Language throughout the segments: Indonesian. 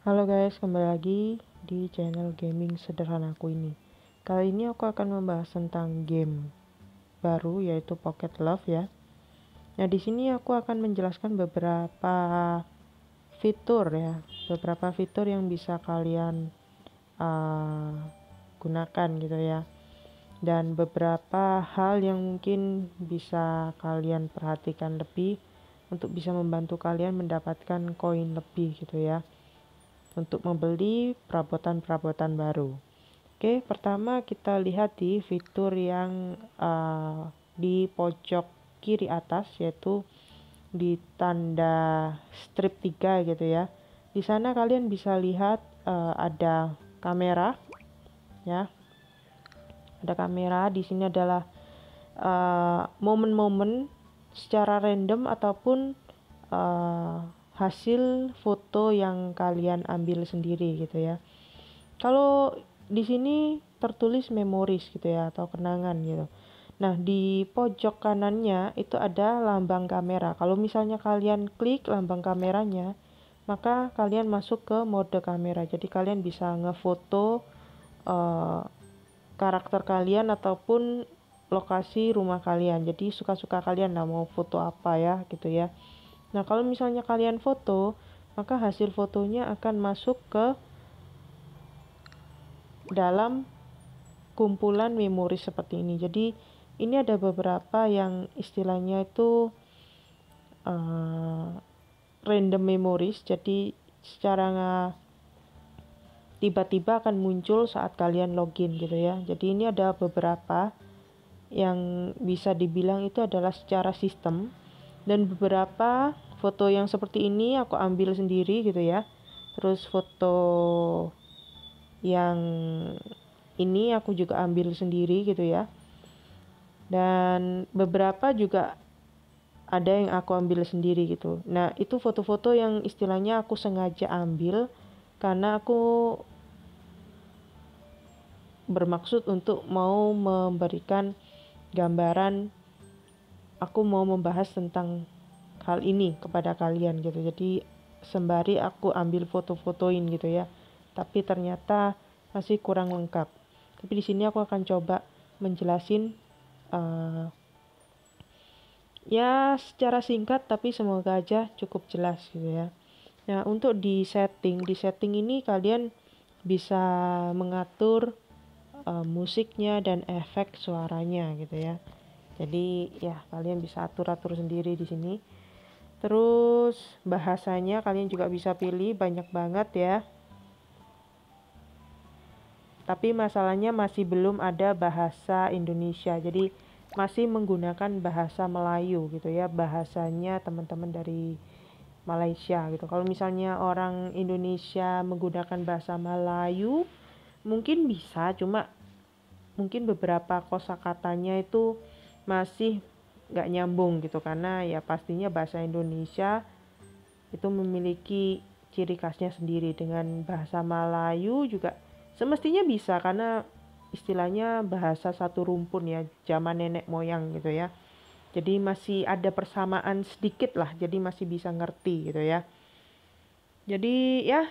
Halo guys, kembali lagi di channel gaming sederhana aku ini. Kali ini aku akan membahas tentang game baru yaitu Pocket Love ya. Nah, di sini aku akan menjelaskan beberapa fitur ya, beberapa fitur yang bisa kalian uh, gunakan gitu ya. Dan beberapa hal yang mungkin bisa kalian perhatikan lebih untuk bisa membantu kalian mendapatkan koin lebih gitu ya untuk membeli perabotan-perabotan baru. Oke, pertama kita lihat di fitur yang uh, di pojok kiri atas yaitu di tanda strip 3 gitu ya. Di sana kalian bisa lihat uh, ada kamera ya. Ada kamera, di sini adalah eh, momen-momen uh, secara random ataupun uh, hasil foto yang kalian ambil sendiri gitu ya. Kalau di sini tertulis memoris gitu ya atau kenangan gitu. Nah, di pojok kanannya itu ada lambang kamera. Kalau misalnya kalian klik lambang kameranya, maka kalian masuk ke mode kamera. Jadi kalian bisa ngefoto uh, karakter kalian ataupun lokasi rumah kalian. Jadi suka-suka kalian lah mau foto apa ya gitu ya. Nah, kalau misalnya kalian foto, maka hasil fotonya akan masuk ke dalam kumpulan memori seperti ini. Jadi, ini ada beberapa yang istilahnya itu uh, random memories. Jadi, secara tiba-tiba akan muncul saat kalian login gitu ya. Jadi, ini ada beberapa yang bisa dibilang itu adalah secara sistem dan beberapa foto yang seperti ini aku ambil sendiri gitu ya terus foto yang ini aku juga ambil sendiri gitu ya dan beberapa juga ada yang aku ambil sendiri gitu nah itu foto-foto yang istilahnya aku sengaja ambil karena aku bermaksud untuk mau memberikan gambaran aku mau membahas tentang hal ini kepada kalian gitu jadi sembari aku ambil foto-fotoin gitu ya tapi ternyata masih kurang lengkap tapi di sini aku akan coba menjelasin uh, ya secara singkat tapi semoga aja cukup jelas gitu ya nah untuk di setting di setting ini kalian bisa mengatur uh, musiknya dan efek suaranya gitu ya jadi ya kalian bisa atur-atur sendiri di sini terus bahasanya kalian juga bisa pilih banyak banget ya tapi masalahnya masih belum ada bahasa Indonesia jadi masih menggunakan bahasa Melayu gitu ya bahasanya teman-teman dari Malaysia gitu kalau misalnya orang Indonesia menggunakan bahasa Melayu mungkin bisa cuma mungkin beberapa kosakatanya itu masih nggak nyambung gitu karena ya pastinya bahasa Indonesia itu memiliki ciri khasnya sendiri dengan bahasa Melayu juga semestinya bisa karena istilahnya bahasa satu rumpun ya zaman nenek moyang gitu ya jadi masih ada persamaan sedikit lah jadi masih bisa ngerti gitu ya jadi ya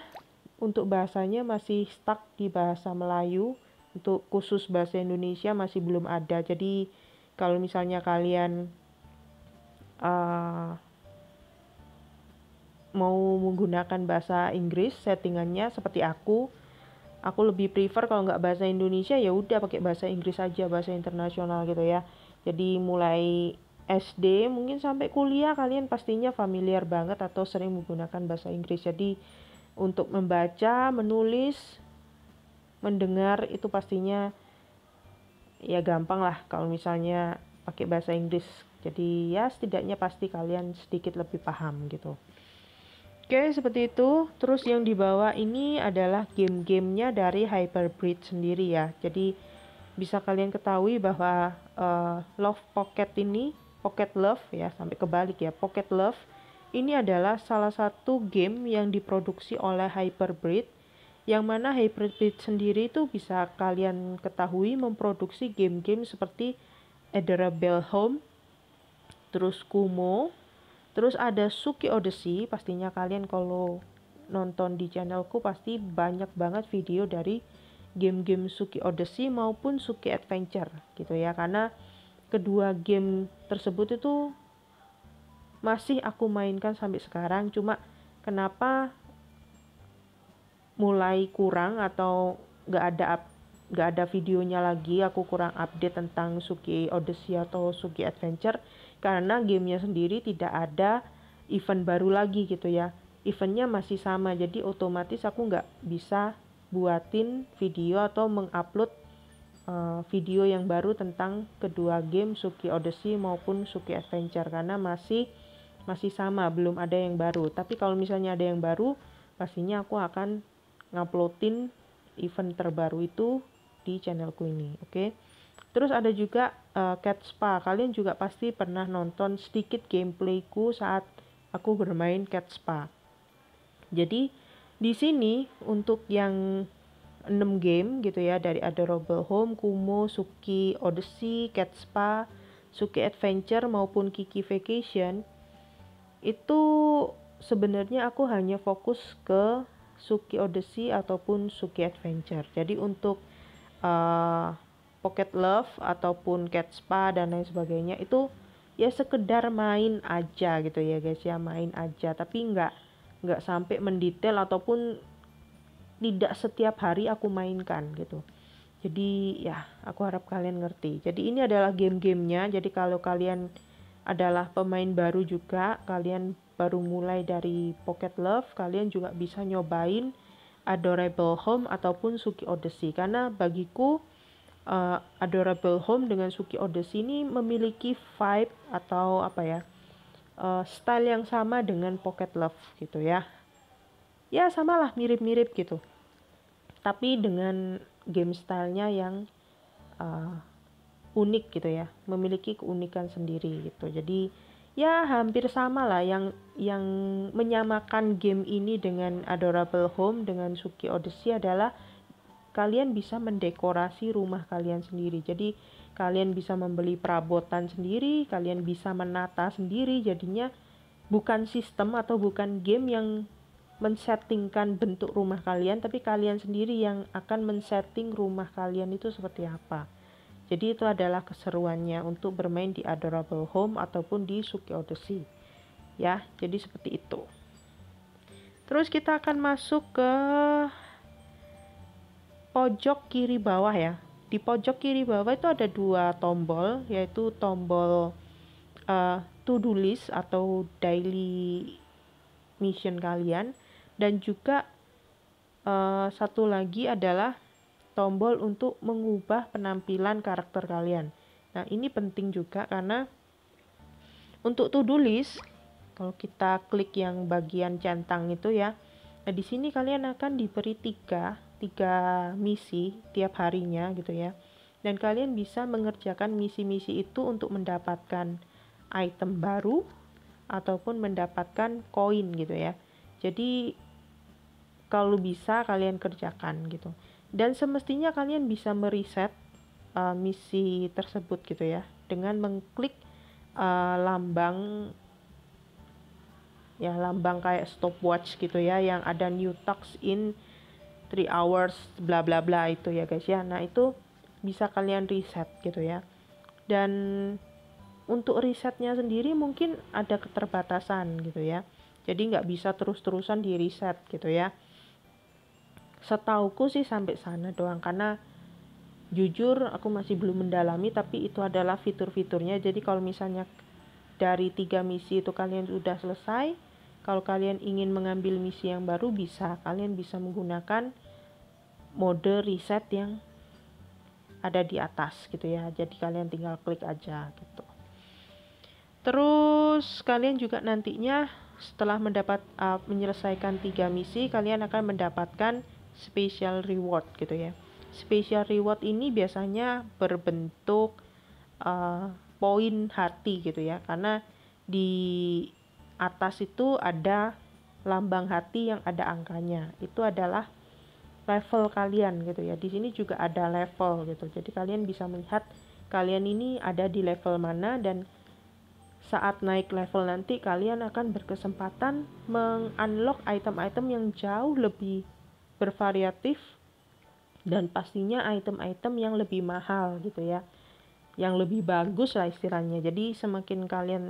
untuk bahasanya masih stuck di bahasa Melayu untuk khusus bahasa Indonesia masih belum ada jadi kalau misalnya kalian uh, mau menggunakan bahasa Inggris settingannya seperti aku aku lebih prefer kalau nggak bahasa Indonesia ya udah pakai bahasa Inggris aja bahasa internasional gitu ya jadi mulai SD mungkin sampai kuliah kalian pastinya familiar banget atau sering menggunakan bahasa Inggris jadi untuk membaca menulis mendengar itu pastinya ya gampang lah kalau misalnya pakai bahasa Inggris. Jadi ya setidaknya pasti kalian sedikit lebih paham gitu. Oke, seperti itu. Terus yang dibawa ini adalah game-gamenya dari Hyperbridge sendiri ya. Jadi bisa kalian ketahui bahwa uh, Love Pocket ini, Pocket Love ya, sampai kebalik ya, Pocket Love ini adalah salah satu game yang diproduksi oleh Hyperbridge yang mana Hybrid sendiri itu bisa kalian ketahui memproduksi game-game seperti Edera Bell Home, terus Kumo, terus ada Suki Odyssey, pastinya kalian kalau nonton di channelku pasti banyak banget video dari game-game Suki Odyssey maupun Suki Adventure gitu ya karena kedua game tersebut itu masih aku mainkan sampai sekarang cuma kenapa mulai kurang atau nggak ada nggak ada videonya lagi aku kurang update tentang Suki Odyssey atau Suki Adventure karena gamenya sendiri tidak ada event baru lagi gitu ya eventnya masih sama jadi otomatis aku nggak bisa buatin video atau mengupload uh, video yang baru tentang kedua game Suki Odyssey maupun Suki Adventure karena masih masih sama belum ada yang baru tapi kalau misalnya ada yang baru pastinya aku akan nguploadin event terbaru itu di channelku ini oke okay? terus ada juga uh, cat spa kalian juga pasti pernah nonton sedikit gameplayku saat aku bermain cat spa jadi di sini untuk yang 6 game gitu ya dari Adorable Home, Kumo, Suki Odyssey, Cat Spa, Suki Adventure maupun Kiki Vacation itu sebenarnya aku hanya fokus ke Suki Odyssey ataupun Suki Adventure. Jadi untuk uh, Pocket Love ataupun Cat Spa dan lain sebagainya itu ya sekedar main aja gitu ya guys ya main aja tapi nggak nggak sampai mendetail ataupun tidak setiap hari aku mainkan gitu. Jadi ya aku harap kalian ngerti. Jadi ini adalah game-gamenya. Jadi kalau kalian adalah pemain baru juga kalian baru mulai dari Pocket Love, kalian juga bisa nyobain Adorable Home ataupun Suki Odyssey. Karena bagiku uh, Adorable Home dengan Suki Odyssey ini memiliki vibe atau apa ya, uh, style yang sama dengan Pocket Love gitu ya. Ya samalah mirip-mirip gitu. Tapi dengan game stylenya yang uh, unik gitu ya, memiliki keunikan sendiri gitu. Jadi ya hampir sama lah yang yang menyamakan game ini dengan Adorable Home dengan Suki Odyssey adalah kalian bisa mendekorasi rumah kalian sendiri. Jadi kalian bisa membeli perabotan sendiri, kalian bisa menata sendiri. Jadinya bukan sistem atau bukan game yang mensettingkan bentuk rumah kalian, tapi kalian sendiri yang akan men-setting rumah kalian itu seperti apa. Jadi itu adalah keseruannya untuk bermain di Adorable Home ataupun di Suki Odyssey. Ya, jadi seperti itu. Terus kita akan masuk ke pojok kiri bawah ya. Di pojok kiri bawah itu ada dua tombol, yaitu tombol uh, to-do list atau daily mission kalian dan juga uh, satu lagi adalah tombol untuk mengubah penampilan karakter kalian. Nah, ini penting juga karena untuk to-do list kalau kita klik yang bagian centang itu ya. Nah, di sini kalian akan diberi tiga, tiga misi tiap harinya gitu ya. Dan kalian bisa mengerjakan misi-misi itu untuk mendapatkan item baru ataupun mendapatkan koin gitu ya. Jadi kalau bisa kalian kerjakan gitu. Dan semestinya kalian bisa mereset uh, misi tersebut gitu ya dengan mengklik uh, lambang ya lambang kayak stopwatch gitu ya yang ada new tax in 3 hours bla bla bla itu ya guys ya. Nah, itu bisa kalian reset gitu ya. Dan untuk risetnya sendiri mungkin ada keterbatasan gitu ya. Jadi nggak bisa terus-terusan di reset gitu ya setauku sih sampai sana doang karena jujur aku masih belum mendalami tapi itu adalah fitur-fiturnya jadi kalau misalnya dari tiga misi itu kalian sudah selesai kalau kalian ingin mengambil misi yang baru bisa kalian bisa menggunakan mode reset yang ada di atas gitu ya jadi kalian tinggal klik aja gitu terus kalian juga nantinya setelah mendapat uh, menyelesaikan tiga misi kalian akan mendapatkan special reward gitu ya. Special reward ini biasanya berbentuk uh, poin hati gitu ya, karena di atas itu ada lambang hati yang ada angkanya. Itu adalah level kalian gitu ya. Di sini juga ada level gitu. Jadi kalian bisa melihat kalian ini ada di level mana dan saat naik level nanti kalian akan berkesempatan mengunlock item-item yang jauh lebih bervariatif dan pastinya item-item yang lebih mahal gitu ya yang lebih bagus lah istilahnya jadi semakin kalian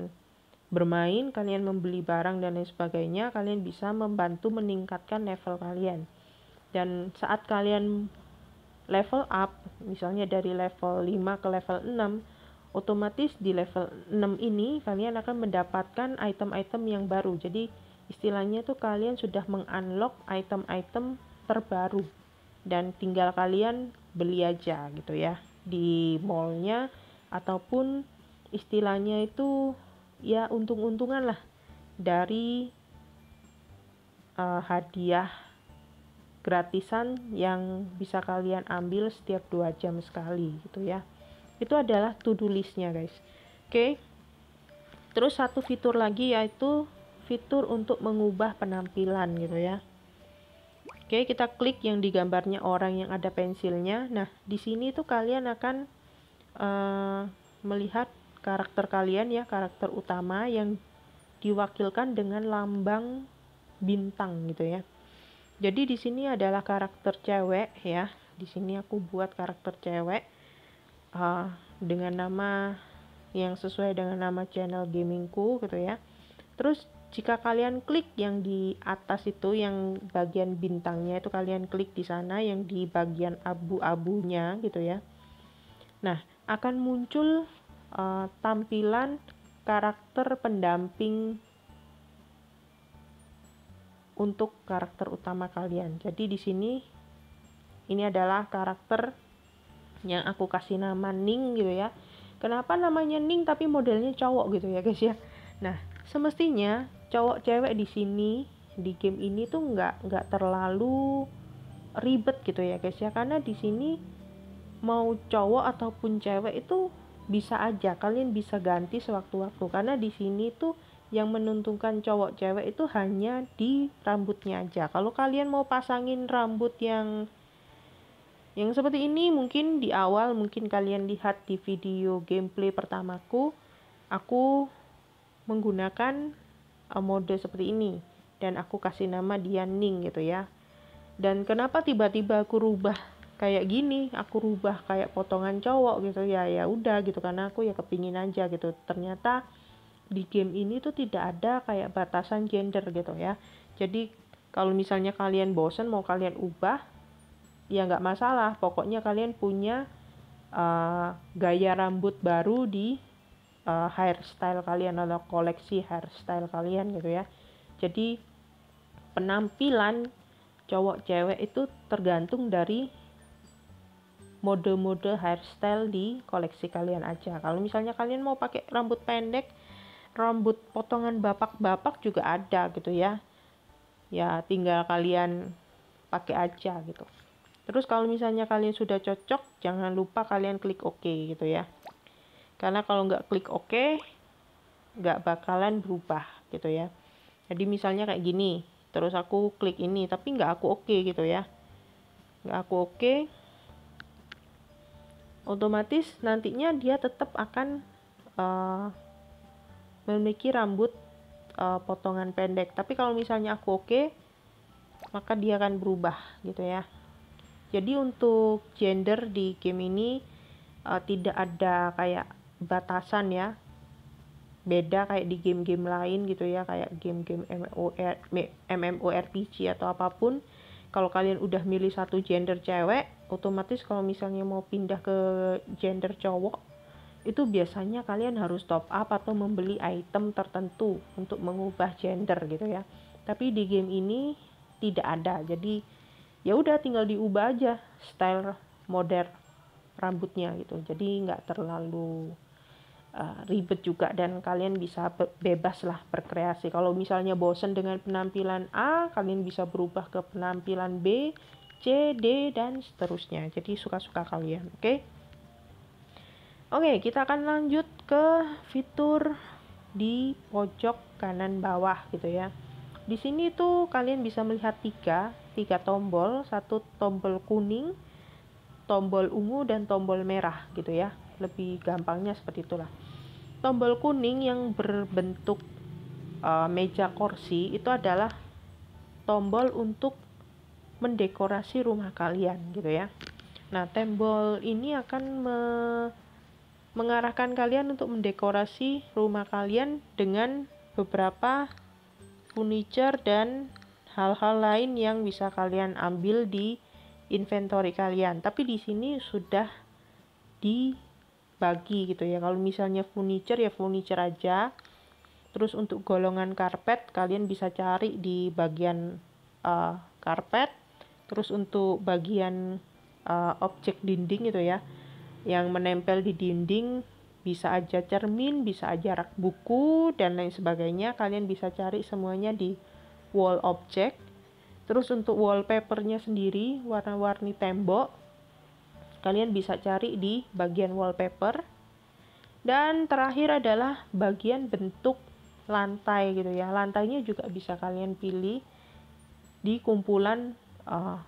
bermain kalian membeli barang dan lain sebagainya kalian bisa membantu meningkatkan level kalian dan saat kalian level up misalnya dari level 5 ke level 6 otomatis di level 6 ini kalian akan mendapatkan item-item yang baru jadi istilahnya tuh kalian sudah mengunlock item-item terbaru dan tinggal kalian beli aja gitu ya di mallnya ataupun istilahnya itu ya untung-untungan lah dari uh, hadiah gratisan yang bisa kalian ambil setiap dua jam sekali gitu ya itu adalah to do listnya guys oke okay? terus satu fitur lagi yaitu fitur untuk mengubah penampilan gitu ya Oke, kita klik yang digambarnya orang yang ada pensilnya. Nah, di sini tuh kalian akan uh, melihat karakter kalian ya, karakter utama yang diwakilkan dengan lambang bintang gitu ya. Jadi di sini adalah karakter cewek ya. Di sini aku buat karakter cewek uh, dengan nama yang sesuai dengan nama channel gamingku gitu ya. Terus jika kalian klik yang di atas itu yang bagian bintangnya itu kalian klik di sana yang di bagian abu-abunya gitu ya nah akan muncul uh, tampilan karakter pendamping untuk karakter utama kalian jadi di sini ini adalah karakter yang aku kasih nama Ning gitu ya kenapa namanya Ning tapi modelnya cowok gitu ya guys ya nah semestinya cowok cewek di sini di game ini tuh nggak nggak terlalu ribet gitu ya guys ya karena di sini mau cowok ataupun cewek itu bisa aja kalian bisa ganti sewaktu-waktu karena di sini tuh yang menentukan cowok cewek itu hanya di rambutnya aja kalau kalian mau pasangin rambut yang yang seperti ini mungkin di awal mungkin kalian lihat di video gameplay pertamaku aku menggunakan Uh, mode seperti ini dan aku kasih nama dia Ning gitu ya dan kenapa tiba-tiba aku rubah kayak gini aku rubah kayak potongan cowok gitu ya ya udah gitu karena aku ya kepingin aja gitu ternyata di game ini tuh tidak ada kayak batasan gender gitu ya jadi kalau misalnya kalian bosen mau kalian ubah ya nggak masalah pokoknya kalian punya uh, gaya rambut baru di uh, hairstyle kalian atau koleksi hairstyle kalian gitu ya jadi penampilan cowok cewek itu tergantung dari mode-mode hairstyle di koleksi kalian aja kalau misalnya kalian mau pakai rambut pendek rambut potongan bapak-bapak juga ada gitu ya ya tinggal kalian pakai aja gitu terus kalau misalnya kalian sudah cocok jangan lupa kalian klik OK gitu ya karena kalau nggak klik oke nggak bakalan berubah gitu ya jadi misalnya kayak gini terus aku klik ini tapi nggak aku oke okay, gitu ya nggak aku oke okay, otomatis nantinya dia tetap akan uh, memiliki rambut uh, potongan pendek tapi kalau misalnya aku oke okay, maka dia akan berubah gitu ya jadi untuk gender di game ini uh, tidak ada kayak batasan ya beda kayak di game-game lain gitu ya kayak game-game MMOR, MMORPG atau apapun kalau kalian udah milih satu gender cewek otomatis kalau misalnya mau pindah ke gender cowok itu biasanya kalian harus top up atau membeli item tertentu untuk mengubah gender gitu ya tapi di game ini tidak ada jadi ya udah tinggal diubah aja style modern rambutnya gitu jadi nggak terlalu uh, ribet juga dan kalian bisa bebas lah berkreasi. Kalau misalnya bosen dengan penampilan A, kalian bisa berubah ke penampilan B, C, D dan seterusnya. Jadi suka-suka kalian, oke? Okay? Oke, okay, kita akan lanjut ke fitur di pojok kanan bawah gitu ya. Di sini tuh kalian bisa melihat tiga, tiga tombol, satu tombol kuning, tombol ungu dan tombol merah gitu ya lebih gampangnya seperti itulah tombol kuning yang berbentuk uh, meja kursi itu adalah tombol untuk mendekorasi rumah kalian gitu ya nah tombol ini akan me mengarahkan kalian untuk mendekorasi rumah kalian dengan beberapa furniture dan hal-hal lain yang bisa kalian ambil di inventory kalian. Tapi di sini sudah di bagi gitu ya. Kalau misalnya furniture ya furniture aja. Terus untuk golongan karpet kalian bisa cari di bagian uh, karpet. Terus untuk bagian uh, objek dinding gitu ya. Yang menempel di dinding bisa aja cermin, bisa aja rak buku dan lain sebagainya. Kalian bisa cari semuanya di wall object. Terus untuk wallpapernya sendiri warna-warni tembok Kalian bisa cari di bagian wallpaper. Dan terakhir adalah bagian bentuk lantai gitu ya. Lantainya juga bisa kalian pilih di kumpulan uh,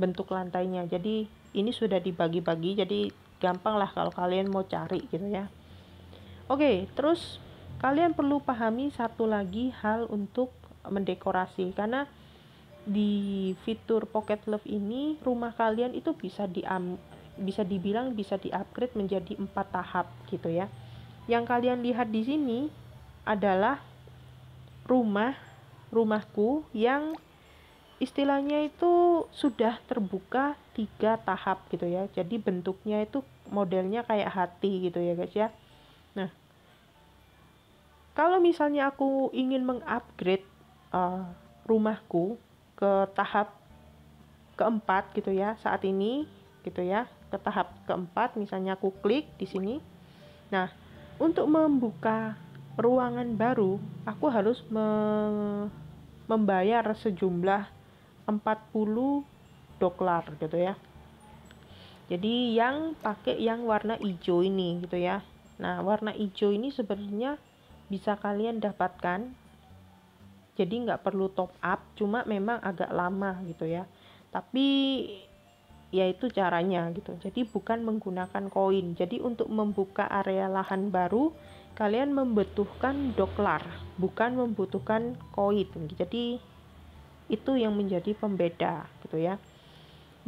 bentuk lantainya. Jadi ini sudah dibagi-bagi jadi gampang lah kalau kalian mau cari gitu ya. Oke, terus kalian perlu pahami satu lagi hal untuk mendekorasi karena di fitur Pocket Love ini rumah kalian itu bisa di bisa dibilang bisa diupgrade menjadi empat tahap gitu ya. Yang kalian lihat di sini adalah rumah rumahku yang istilahnya itu sudah terbuka tiga tahap gitu ya jadi bentuknya itu modelnya kayak hati gitu ya guys ya nah kalau misalnya aku ingin mengupgrade uh, rumahku ke tahap keempat gitu ya saat ini gitu ya ke tahap keempat misalnya aku klik di sini nah untuk membuka ruangan baru aku harus me membayar sejumlah 40 dolar gitu ya jadi yang pakai yang warna hijau ini gitu ya nah warna hijau ini sebenarnya bisa kalian dapatkan jadi nggak perlu top up cuma memang agak lama gitu ya tapi ya itu caranya gitu jadi bukan menggunakan koin jadi untuk membuka area lahan baru kalian membutuhkan doklar bukan membutuhkan koin jadi itu yang menjadi pembeda gitu ya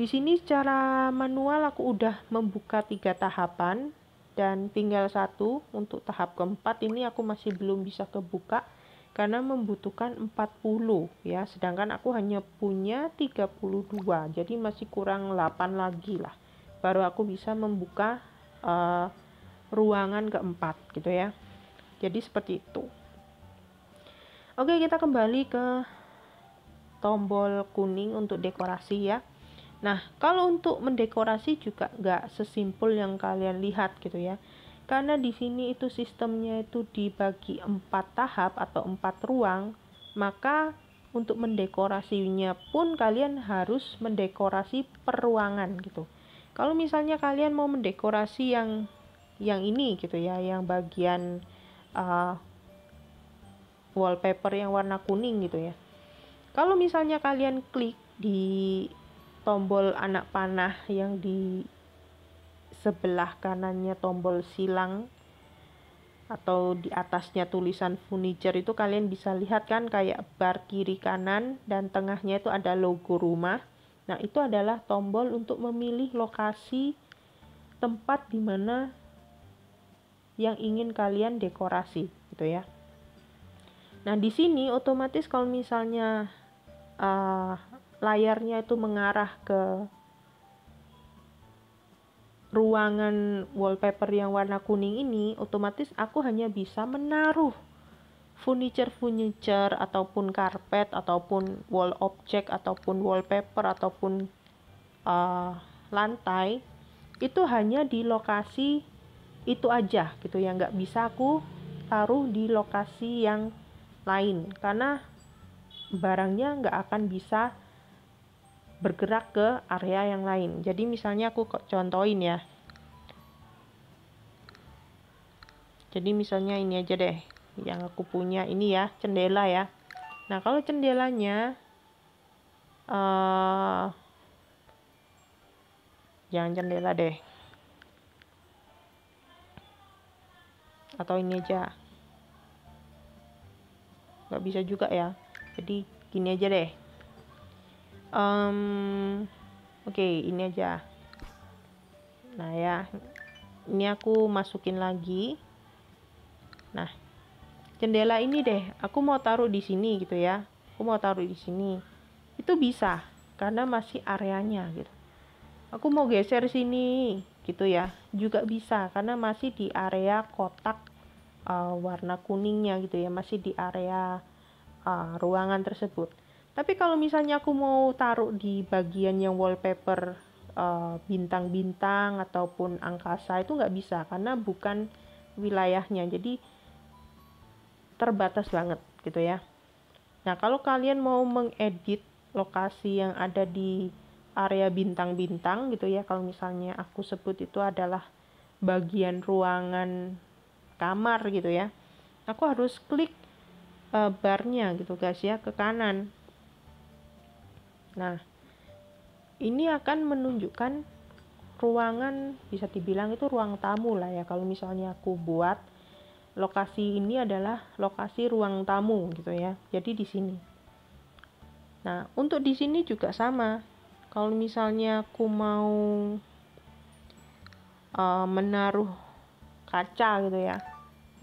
di sini secara manual aku udah membuka tiga tahapan dan tinggal satu untuk tahap keempat ini aku masih belum bisa kebuka karena membutuhkan 40 ya sedangkan aku hanya punya 32 jadi masih kurang 8 lagi lah baru aku bisa membuka uh, ruangan keempat gitu ya jadi seperti itu oke kita kembali ke tombol kuning untuk dekorasi ya nah kalau untuk mendekorasi juga nggak sesimpel yang kalian lihat gitu ya karena di sini itu sistemnya itu dibagi empat tahap atau empat ruang maka untuk mendekorasinya pun kalian harus mendekorasi peruangan gitu kalau misalnya kalian mau mendekorasi yang yang ini gitu ya yang bagian uh, wallpaper yang warna kuning gitu ya kalau misalnya kalian klik di tombol anak panah yang di sebelah kanannya tombol silang atau di atasnya tulisan furniture itu kalian bisa lihat kan kayak bar kiri kanan dan tengahnya itu ada logo rumah. Nah, itu adalah tombol untuk memilih lokasi tempat di mana yang ingin kalian dekorasi gitu ya. Nah, di sini otomatis kalau misalnya uh, layarnya itu mengarah ke ruangan wallpaper yang warna kuning ini otomatis aku hanya bisa menaruh furniture-furniture ataupun karpet ataupun wall object ataupun wallpaper ataupun uh, lantai itu hanya di lokasi itu aja gitu ya nggak bisa aku taruh di lokasi yang lain karena barangnya nggak akan bisa bergerak ke area yang lain. Jadi misalnya aku contohin ya. Jadi misalnya ini aja deh yang aku punya ini ya cendela ya. Nah kalau cendelanya uh, jangan jendela deh. Atau ini aja. Gak bisa juga ya. Jadi gini aja deh um, oke okay, ini aja nah ya ini aku masukin lagi nah jendela ini deh aku mau taruh di sini gitu ya aku mau taruh di sini itu bisa karena masih areanya gitu aku mau geser sini gitu ya juga bisa karena masih di area kotak uh, warna kuningnya gitu ya masih di area uh, ruangan tersebut tapi kalau misalnya aku mau taruh di bagian yang wallpaper eh, bintang-bintang uh, ataupun angkasa itu nggak bisa karena bukan wilayahnya. Jadi terbatas banget gitu ya. Nah kalau kalian mau mengedit lokasi yang ada di area bintang-bintang gitu ya, kalau misalnya aku sebut itu adalah bagian ruangan kamar gitu ya, aku harus klik uh, barnya gitu guys ya ke kanan Nah, ini akan menunjukkan ruangan bisa dibilang itu ruang tamu lah ya kalau misalnya aku buat lokasi ini adalah lokasi ruang tamu gitu ya. Jadi di sini. Nah, untuk di sini juga sama. Kalau misalnya aku mau uh, menaruh kaca gitu ya.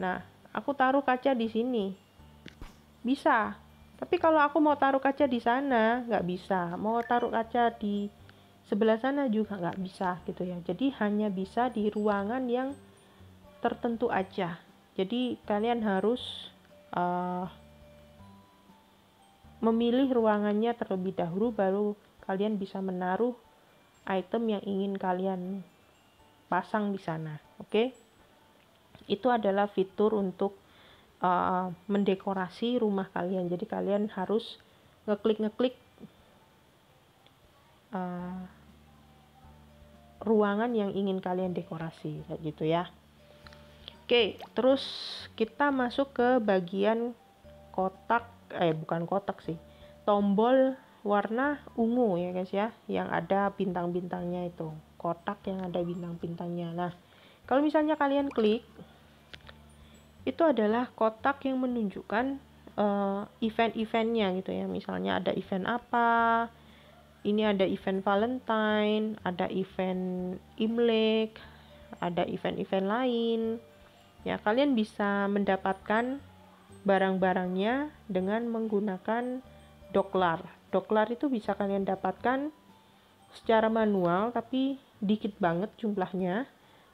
Nah, aku taruh kaca di sini. Bisa, tapi kalau aku mau taruh kaca di sana nggak bisa, mau taruh kaca di sebelah sana juga nggak bisa gitu ya. Jadi hanya bisa di ruangan yang tertentu aja. Jadi kalian harus uh, memilih ruangannya terlebih dahulu, baru kalian bisa menaruh item yang ingin kalian pasang di sana. Oke, okay? itu adalah fitur untuk uh, mendekorasi rumah kalian. Jadi kalian harus ngeklik-ngeklik uh, ruangan yang ingin kalian dekorasi kayak gitu ya. Oke, terus kita masuk ke bagian kotak eh bukan kotak sih. Tombol warna ungu ya guys ya, yang ada bintang-bintangnya itu. Kotak yang ada bintang-bintangnya. Nah, kalau misalnya kalian klik itu adalah kotak yang menunjukkan uh, event-eventnya gitu ya misalnya ada event apa ini ada event Valentine ada event Imlek ada event-event lain ya kalian bisa mendapatkan barang-barangnya dengan menggunakan doklar doklar itu bisa kalian dapatkan secara manual tapi dikit banget jumlahnya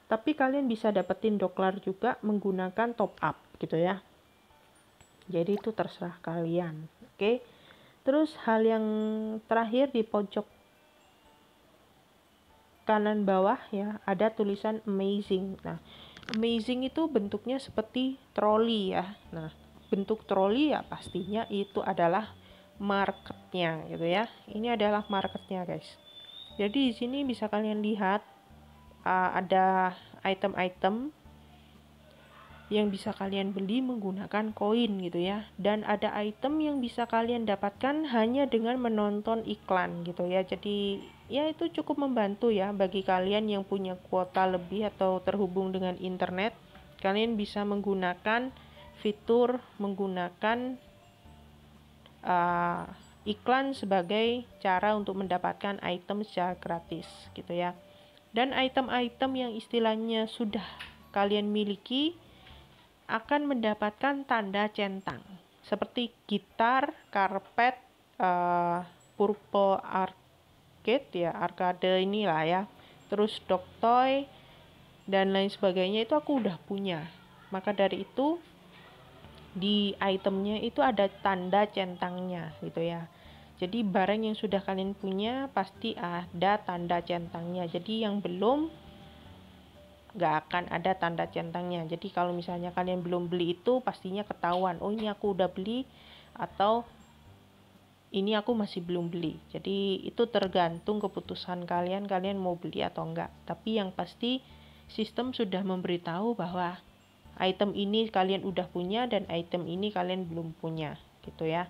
tapi kalian bisa dapetin doklar juga menggunakan top up gitu ya jadi itu terserah kalian oke terus hal yang terakhir di pojok kanan bawah ya ada tulisan amazing nah amazing itu bentuknya seperti troli ya nah bentuk troli ya pastinya itu adalah marketnya gitu ya ini adalah marketnya guys jadi di sini bisa kalian lihat uh, ada item-item yang bisa kalian beli menggunakan koin gitu ya dan ada item yang bisa kalian dapatkan hanya dengan menonton iklan gitu ya jadi ya itu cukup membantu ya bagi kalian yang punya kuota lebih atau terhubung dengan internet kalian bisa menggunakan fitur menggunakan uh, iklan sebagai cara untuk mendapatkan item secara gratis gitu ya dan item-item yang istilahnya sudah kalian miliki akan mendapatkan tanda centang seperti gitar, karpet, uh, purple arcade ya arcade inilah ya, terus dog toy dan lain sebagainya itu aku udah punya. Maka dari itu di itemnya itu ada tanda centangnya gitu ya. Jadi barang yang sudah kalian punya pasti ada tanda centangnya. Jadi yang belum nggak akan ada tanda centangnya. Jadi kalau misalnya kalian belum beli itu pastinya ketahuan. Oh ini aku udah beli atau ini aku masih belum beli. Jadi itu tergantung keputusan kalian kalian mau beli atau enggak. Tapi yang pasti sistem sudah memberitahu bahwa item ini kalian udah punya dan item ini kalian belum punya gitu ya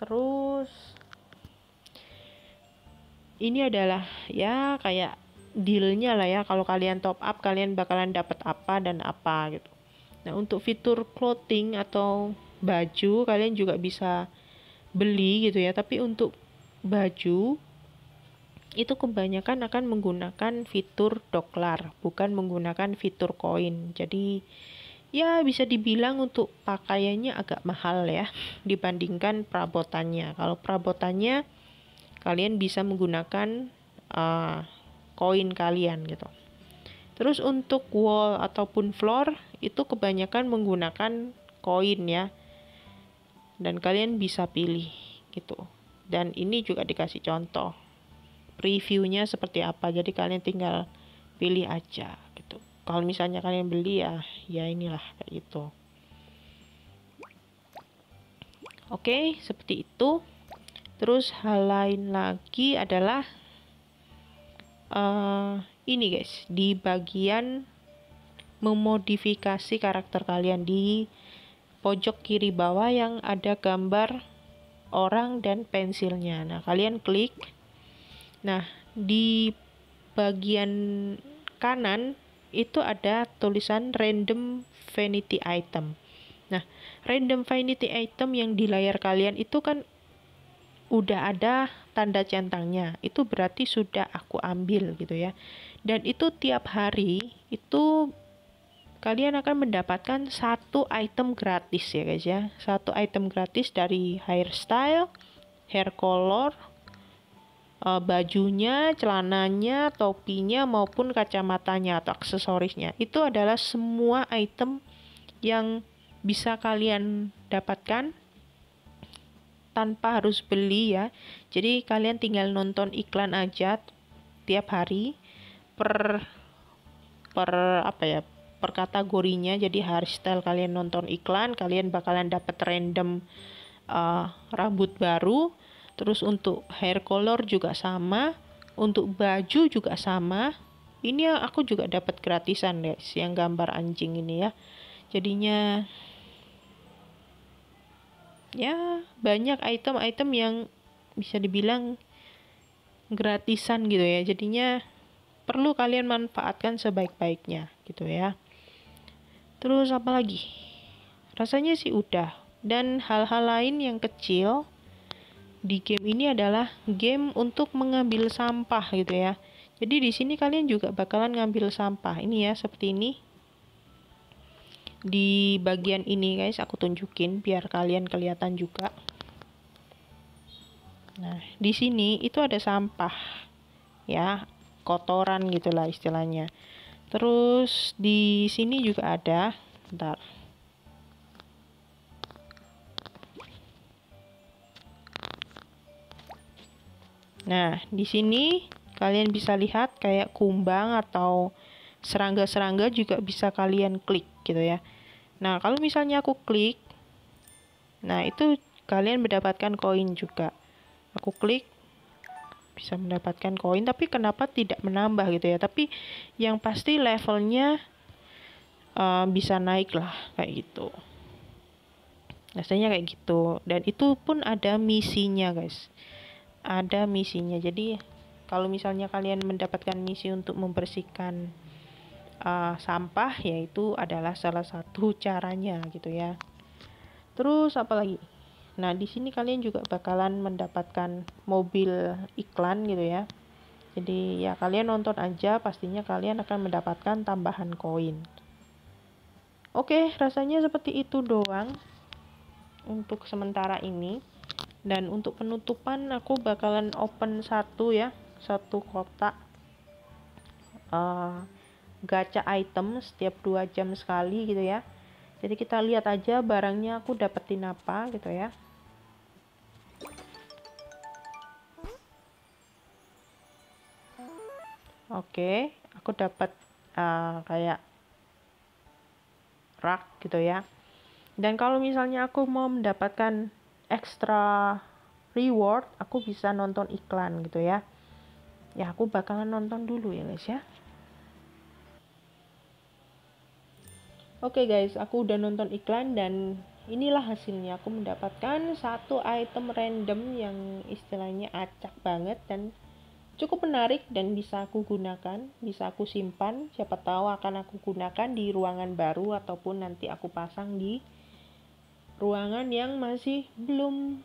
terus ini adalah ya kayak dealnya lah ya kalau kalian top up kalian bakalan dapat apa dan apa gitu nah untuk fitur clothing atau baju kalian juga bisa beli gitu ya tapi untuk baju itu kebanyakan akan menggunakan fitur doklar bukan menggunakan fitur koin jadi ya bisa dibilang untuk pakaiannya agak mahal ya dibandingkan perabotannya kalau perabotannya kalian bisa menggunakan uh, koin kalian gitu. Terus untuk wall ataupun floor itu kebanyakan menggunakan koin ya. Dan kalian bisa pilih gitu. Dan ini juga dikasih contoh previewnya seperti apa. Jadi kalian tinggal pilih aja gitu. Kalau misalnya kalian beli ya, ya inilah kayak gitu. Oke, seperti itu. Terus hal lain lagi adalah uh, ini guys, di bagian memodifikasi karakter kalian di pojok kiri bawah yang ada gambar orang dan pensilnya. Nah, kalian klik. Nah, di bagian kanan itu ada tulisan random vanity item. Nah, random vanity item yang di layar kalian itu kan udah ada tanda centangnya itu berarti sudah aku ambil gitu ya dan itu tiap hari itu kalian akan mendapatkan satu item gratis ya guys ya satu item gratis dari hairstyle hair color eh, bajunya celananya topinya maupun kacamatanya atau aksesorisnya itu adalah semua item yang bisa kalian dapatkan tanpa harus beli ya. Jadi kalian tinggal nonton iklan aja tiap hari per per apa ya? per kategorinya. Jadi hairstyle kalian nonton iklan, kalian bakalan dapat random uh, rambut baru. Terus untuk hair color juga sama, untuk baju juga sama. Ini aku juga dapat gratisan guys, ya, yang gambar anjing ini ya. Jadinya ya banyak item-item yang bisa dibilang gratisan gitu ya jadinya perlu kalian manfaatkan sebaik-baiknya gitu ya terus apa lagi rasanya sih udah dan hal-hal lain yang kecil di game ini adalah game untuk mengambil sampah gitu ya jadi di sini kalian juga bakalan ngambil sampah ini ya seperti ini di bagian ini guys aku tunjukin biar kalian kelihatan juga nah di sini itu ada sampah ya kotoran gitulah istilahnya terus di sini juga ada bentar nah di sini kalian bisa lihat kayak kumbang atau serangga-serangga juga bisa kalian klik gitu ya Nah, kalau misalnya aku klik, nah itu kalian mendapatkan koin juga. Aku klik, bisa mendapatkan koin, tapi kenapa tidak menambah gitu ya? Tapi yang pasti levelnya uh, bisa naik lah, kayak gitu. Rasanya kayak gitu, dan itu pun ada misinya, guys. Ada misinya, jadi kalau misalnya kalian mendapatkan misi untuk membersihkan uh, sampah yaitu adalah salah satu caranya gitu ya. Terus apa lagi? Nah, di sini kalian juga bakalan mendapatkan mobil iklan gitu ya. Jadi ya kalian nonton aja pastinya kalian akan mendapatkan tambahan koin. Oke, rasanya seperti itu doang untuk sementara ini. Dan untuk penutupan aku bakalan open satu ya, satu kotak. Uh, gacha item setiap dua jam sekali gitu ya jadi kita lihat aja barangnya aku dapetin apa gitu ya oke okay, aku dapat uh, kayak rak gitu ya dan kalau misalnya aku mau mendapatkan extra reward aku bisa nonton iklan gitu ya ya aku bakalan nonton dulu ya guys ya Oke okay guys, aku udah nonton iklan dan inilah hasilnya. Aku mendapatkan satu item random yang istilahnya acak banget dan cukup menarik dan bisa aku gunakan, bisa aku simpan. Siapa tahu akan aku gunakan di ruangan baru ataupun nanti aku pasang di ruangan yang masih belum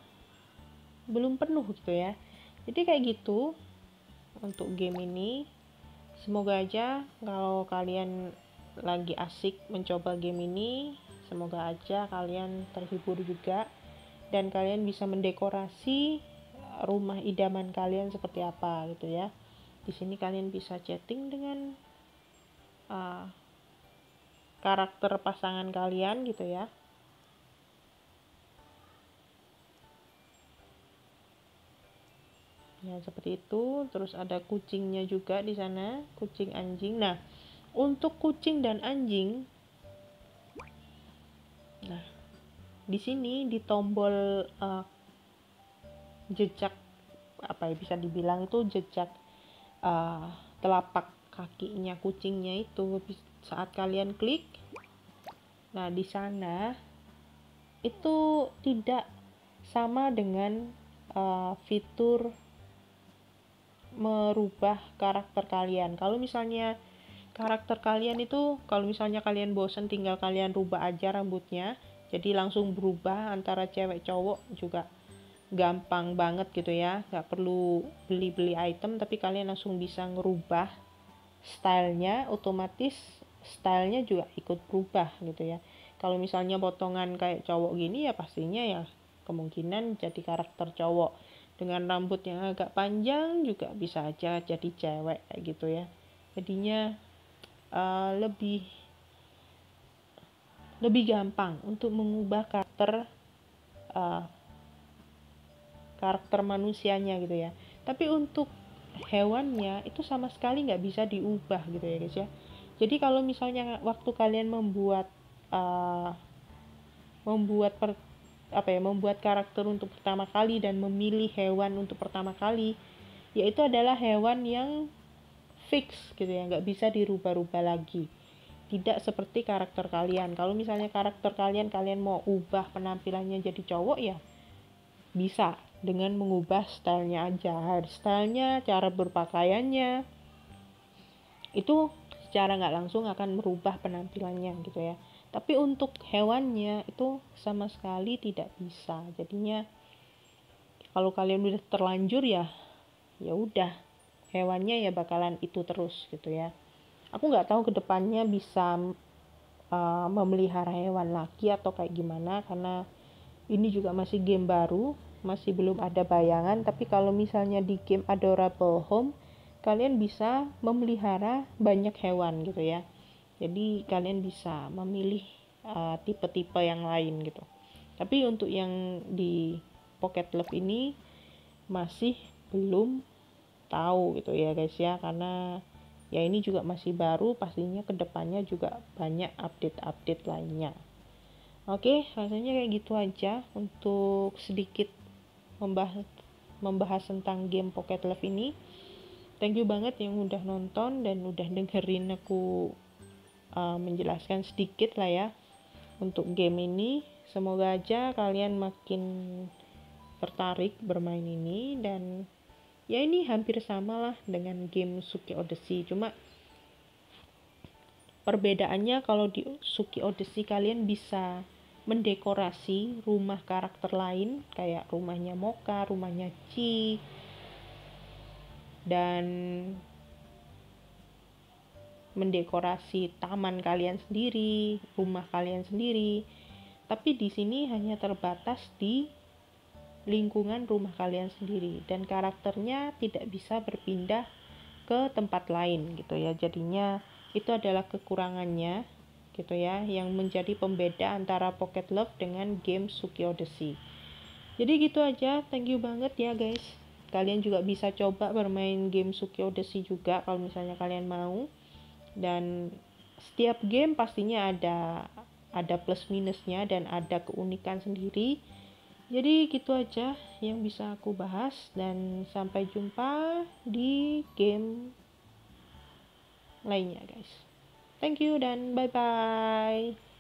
belum penuh gitu ya. Jadi kayak gitu untuk game ini. Semoga aja kalau kalian lagi asik mencoba game ini. Semoga aja kalian terhibur juga dan kalian bisa mendekorasi eh, rumah idaman kalian seperti apa gitu ya. Di sini kalian bisa chatting dengan uh, karakter pasangan kalian gitu ya. Ya seperti itu, terus ada kucingnya juga di sana, kucing anjing. Nah, untuk kucing dan anjing nah di sini di tombol uh, jejak apa ya bisa dibilang itu jejak uh, telapak kakinya kucingnya itu saat kalian klik nah di sana itu tidak sama dengan uh, fitur merubah karakter kalian kalau misalnya karakter kalian itu kalau misalnya kalian bosen tinggal kalian rubah aja rambutnya jadi langsung berubah antara cewek cowok juga gampang banget gitu ya nggak perlu beli-beli item tapi kalian langsung bisa ngerubah stylenya otomatis stylenya juga ikut berubah gitu ya kalau misalnya potongan kayak cowok gini ya pastinya ya kemungkinan jadi karakter cowok dengan rambut yang agak panjang juga bisa aja jadi cewek kayak gitu ya jadinya Eh, lebih lebih gampang untuk mengubah karakter uh, karakter manusianya gitu ya. Tapi untuk hewannya itu sama sekali nggak bisa diubah gitu ya guys ya. Jadi kalau misalnya waktu kalian membuat uh, membuat per, apa ya membuat karakter untuk pertama kali dan memilih hewan untuk pertama kali yaitu adalah hewan yang fix gitu ya nggak bisa dirubah-rubah lagi tidak seperti karakter kalian kalau misalnya karakter kalian kalian mau ubah penampilannya jadi cowok ya bisa dengan mengubah stylenya aja stylenya cara berpakaiannya itu secara nggak langsung akan merubah penampilannya gitu ya tapi untuk hewannya itu sama sekali tidak bisa jadinya kalau kalian udah terlanjur ya ya udah hewannya ya bakalan itu terus gitu ya aku nggak tahu kedepannya bisa uh, memelihara hewan lagi atau kayak gimana karena ini juga masih game baru masih belum ada bayangan tapi kalau misalnya di game adorable home kalian bisa memelihara banyak hewan gitu ya jadi kalian bisa memilih eh, tipe-tipe uh, yang lain gitu tapi untuk yang di pocket love ini masih belum tahu gitu ya guys ya karena ya ini juga masih baru pastinya kedepannya juga banyak update-update lainnya oke rasanya kayak gitu aja untuk sedikit membahas membahas tentang game Pocket Love ini thank you banget yang udah nonton dan udah dengerin aku uh, menjelaskan sedikit lah ya untuk game ini semoga aja kalian makin tertarik bermain ini dan ya ini hampir samalah dengan game Suki Odyssey cuma perbedaannya kalau di Suki Odyssey kalian bisa mendekorasi rumah karakter lain kayak rumahnya Moka, rumahnya Chi dan mendekorasi taman kalian sendiri, rumah kalian sendiri. Tapi di sini hanya terbatas di lingkungan rumah kalian sendiri dan karakternya tidak bisa berpindah ke tempat lain gitu ya. Jadinya itu adalah kekurangannya gitu ya yang menjadi pembeda antara Pocket Love dengan game suki odyssey Jadi gitu aja, thank you banget ya guys. Kalian juga bisa coba bermain game suki odyssey juga kalau misalnya kalian mau. Dan setiap game pastinya ada ada plus minusnya dan ada keunikan sendiri jadi gitu aja yang bisa aku bahas dan sampai jumpa di game lainnya guys. Thank you dan bye-bye.